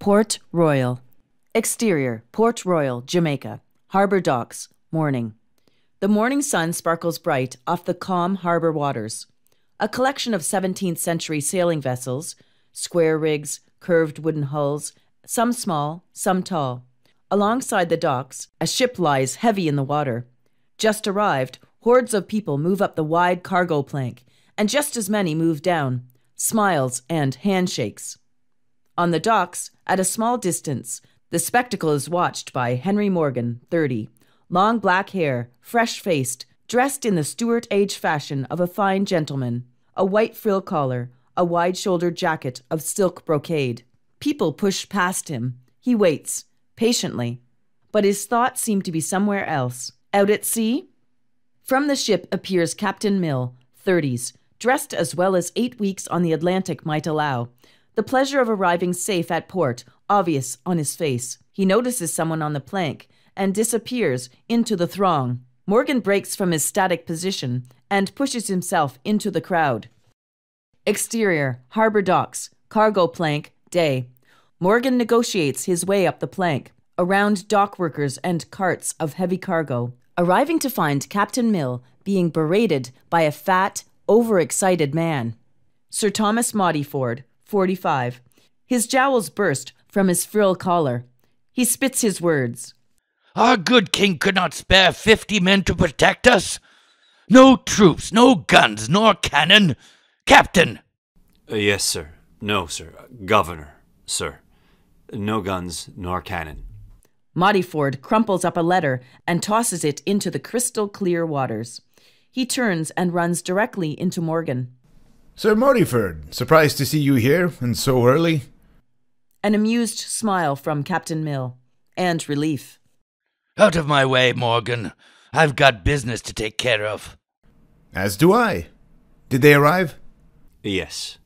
Port Royal. Exterior Port Royal, Jamaica. Harbor Docks, morning. The morning sun sparkles bright off the calm harbor waters. A collection of 17th century sailing vessels, square rigs, curved wooden hulls, some small, some tall. Alongside the docks, a ship lies heavy in the water. Just arrived, hordes of people move up the wide cargo plank, and just as many move down. Smiles and handshakes. On the docks, at a small distance, the spectacle is watched by Henry Morgan, 30, long black hair, fresh faced, dressed in the Stuart age fashion of a fine gentleman, a white frill collar, a wide shouldered jacket of silk brocade. People push past him. He waits, patiently, but his thoughts seem to be somewhere else. Out at sea? From the ship appears Captain Mill, 30s, dressed as well as eight weeks on the Atlantic might allow, the pleasure of arriving safe at port, obvious on his face. He notices someone on the plank and disappears into the throng. Morgan breaks from his static position and pushes himself into the crowd. Exterior, harbor docks, cargo plank, day. Morgan negotiates his way up the plank, around dock workers and carts of heavy cargo, arriving to find Captain Mill being berated by a fat, overexcited man. Sir Thomas Maudiford. 45. His jowls burst from his frill collar. He spits his words. Our good king could not spare fifty men to protect us. No troops, no guns, nor cannon. Captain! Uh, yes, sir. No, sir. Uh, governor, sir. No guns, nor cannon. Ford crumples up a letter and tosses it into the crystal clear waters. He turns and runs directly into Morgan. Sir Morayford, surprised to see you here, and so early. An amused smile from Captain Mill, and relief. Out of my way, Morgan. I've got business to take care of. As do I. Did they arrive? Yes.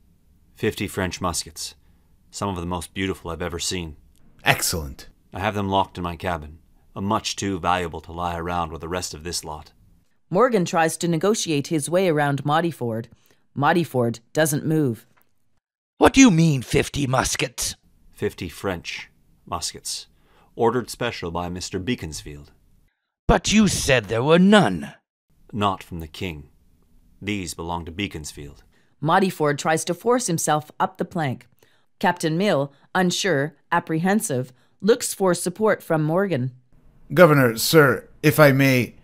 Fifty French muskets. Some of the most beautiful I've ever seen. Excellent. I have them locked in my cabin. A much too valuable to lie around with the rest of this lot. Morgan tries to negotiate his way around Moddyford, Moddyford doesn't move. What do you mean, fifty muskets? Fifty French muskets, ordered special by Mr. Beaconsfield. But you said there were none. Not from the king. These belong to Beaconsfield. Moddyford tries to force himself up the plank. Captain Mill, unsure, apprehensive, looks for support from Morgan. Governor, sir, if I may,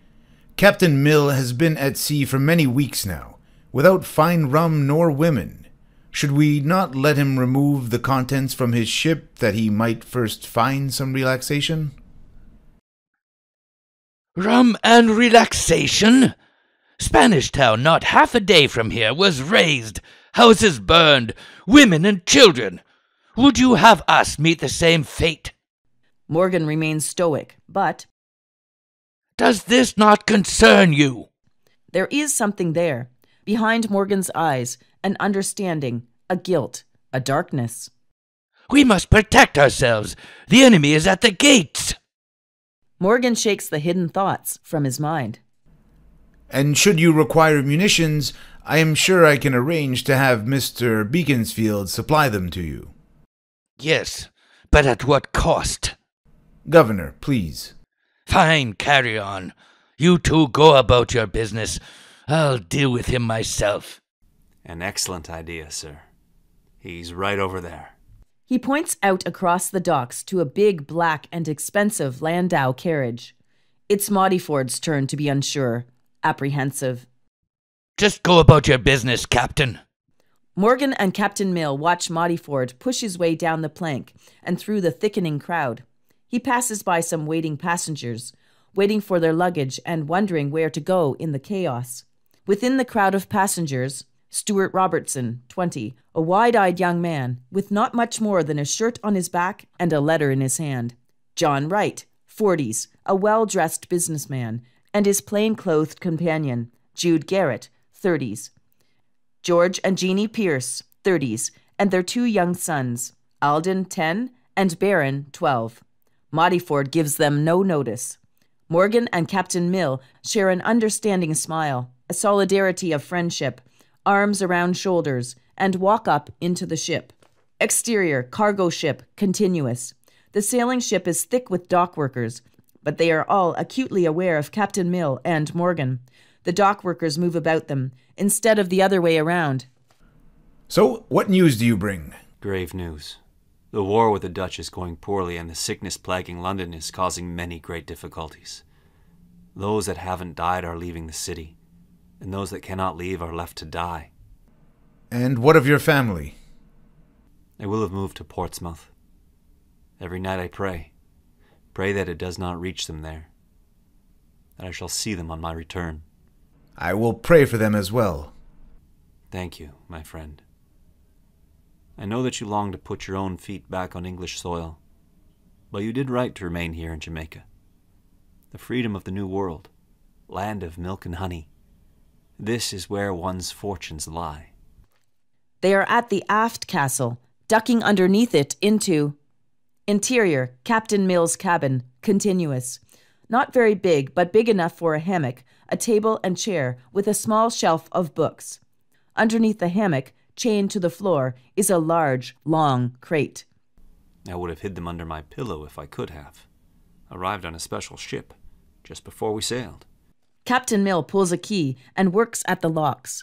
Captain Mill has been at sea for many weeks now without fine rum nor women? Should we not let him remove the contents from his ship that he might first find some relaxation? Rum and relaxation? Spanish Town, not half a day from here, was razed, houses burned, women and children. Would you have us meet the same fate? Morgan remains stoic, but. Does this not concern you? There is something there, Behind Morgan's eyes, an understanding, a guilt, a darkness. We must protect ourselves. The enemy is at the gates. Morgan shakes the hidden thoughts from his mind. And should you require munitions, I am sure I can arrange to have Mr. Beaconsfield supply them to you. Yes, but at what cost? Governor, please. Fine, carry on. You two go about your business. I'll deal with him myself. An excellent idea, sir. He's right over there. He points out across the docks to a big, black, and expensive Landau carriage. It's Maudie Ford's turn to be unsure, apprehensive. Just go about your business, Captain. Morgan and Captain Mill watch Maudie Ford push his way down the plank and through the thickening crowd. He passes by some waiting passengers, waiting for their luggage and wondering where to go in the chaos. Within the crowd of passengers, Stuart Robertson, 20, a wide eyed young man, with not much more than a shirt on his back and a letter in his hand. John Wright, 40s, a well dressed businessman, and his plain clothed companion, Jude Garrett, 30s. George and Jeannie Pierce, 30s, and their two young sons, Alden, 10, and Baron, 12. Modiford gives them no notice. Morgan and Captain Mill share an understanding smile, a solidarity of friendship, arms around shoulders, and walk up into the ship. Exterior, cargo ship, continuous. The sailing ship is thick with dock workers, but they are all acutely aware of Captain Mill and Morgan. The dock workers move about them, instead of the other way around. So, what news do you bring? Grave news. The war with the Dutch is going poorly, and the sickness plaguing London is causing many great difficulties. Those that haven't died are leaving the city, and those that cannot leave are left to die. And what of your family? I will have moved to Portsmouth. Every night I pray. Pray that it does not reach them there. That I shall see them on my return. I will pray for them as well. Thank you, my friend. I know that you long to put your own feet back on English soil, but you did right to remain here in Jamaica. The freedom of the New World, land of milk and honey, this is where one's fortunes lie. They are at the aft castle, ducking underneath it into interior, Captain Mill's cabin, continuous. Not very big, but big enough for a hammock, a table and chair, with a small shelf of books. Underneath the hammock, chained to the floor, is a large, long crate. I would have hid them under my pillow if I could have. Arrived on a special ship just before we sailed. Captain Mill pulls a key and works at the locks.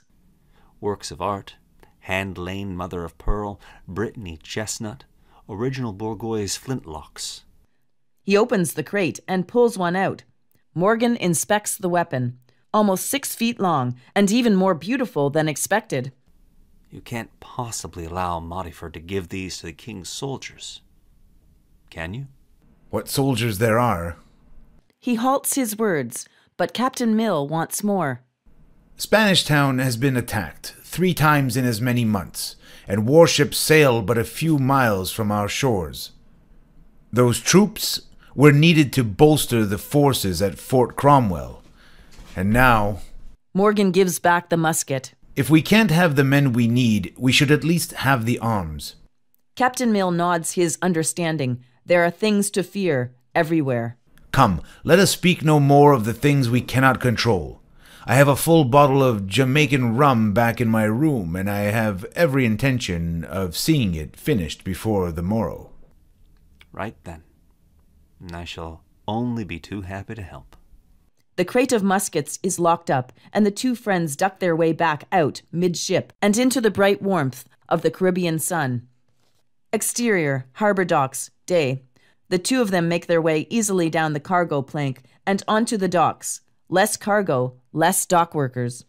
Works of art, hand lane mother of pearl, Brittany chestnut, original Bourgeois flintlocks. He opens the crate and pulls one out. Morgan inspects the weapon, almost six feet long and even more beautiful than expected. You can't possibly allow Modiford to give these to the king's soldiers. Can you? What soldiers there are. He halts his words, but Captain Mill wants more. Spanish Town has been attacked three times in as many months, and warships sail but a few miles from our shores. Those troops were needed to bolster the forces at Fort Cromwell. And now. Morgan gives back the musket. If we can't have the men we need, we should at least have the arms. Captain Mill nods his understanding. There are things to fear everywhere. Come, let us speak no more of the things we cannot control. I have a full bottle of Jamaican rum back in my room, and I have every intention of seeing it finished before the morrow. Right then. I shall only be too happy to help. The crate of muskets is locked up, and the two friends duck their way back out, midship, and into the bright warmth of the Caribbean sun. Exterior, harbor docks, day. The two of them make their way easily down the cargo plank and onto the docks. Less cargo, less dock workers.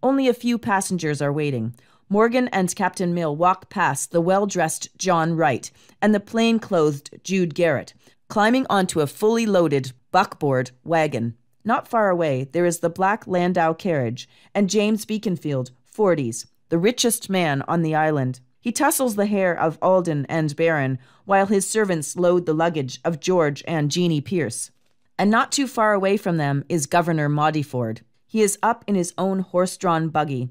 Only a few passengers are waiting. Morgan and Captain Mill walk past the well dressed John Wright and the plain clothed Jude Garrett, climbing onto a fully loaded buckboard wagon. Not far away, there is the black Landau carriage, and James Beaconfield, 40s, the richest man on the island. He tussles the hair of Alden and Barron while his servants load the luggage of George and Jeanie Pierce. And not too far away from them is Governor Maudiford. He is up in his own horse drawn buggy.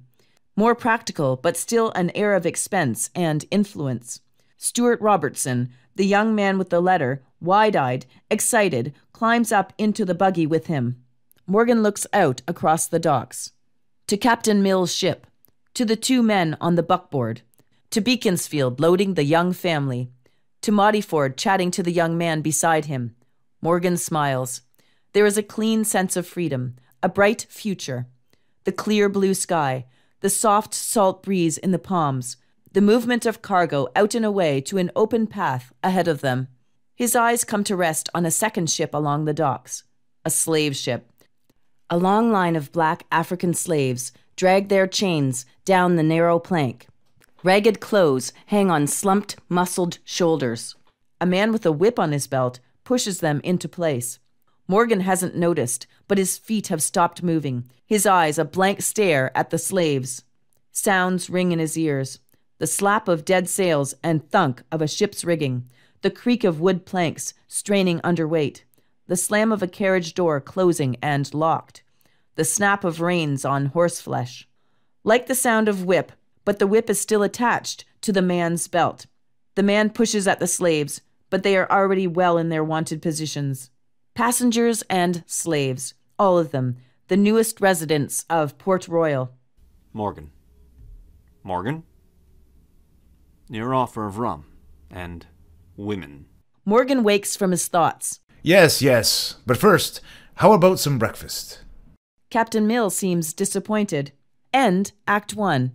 More practical, but still an air of expense and influence. Stuart Robertson, the young man with the letter, wide eyed, excited, climbs up into the buggy with him. Morgan looks out across the docks. To Captain Mill's ship, to the two men on the buckboard, to Beaconsfield loading the young family, to Ford chatting to the young man beside him. Morgan smiles. There is a clean sense of freedom, a bright future. The clear blue sky, the soft salt breeze in the palms, the movement of cargo out and away to an open path ahead of them. His eyes come to rest on a second ship along the docks, a slave ship. A long line of black African slaves drag their chains down the narrow plank. Ragged clothes hang on slumped, muscled shoulders. A man with a whip on his belt pushes them into place. Morgan hasn't noticed, but his feet have stopped moving, his eyes a blank stare at the slaves. Sounds ring in his ears the slap of dead sails and thunk of a ship's rigging, the creak of wood planks straining under weight the slam of a carriage door closing and locked, the snap of reins on horseflesh. Like the sound of whip, but the whip is still attached to the man's belt. The man pushes at the slaves, but they are already well in their wanted positions. Passengers and slaves, all of them, the newest residents of Port Royal. Morgan. Morgan? Your offer of rum and women. Morgan wakes from his thoughts. Yes, yes. But first, how about some breakfast? Captain Mill seems disappointed. End Act 1.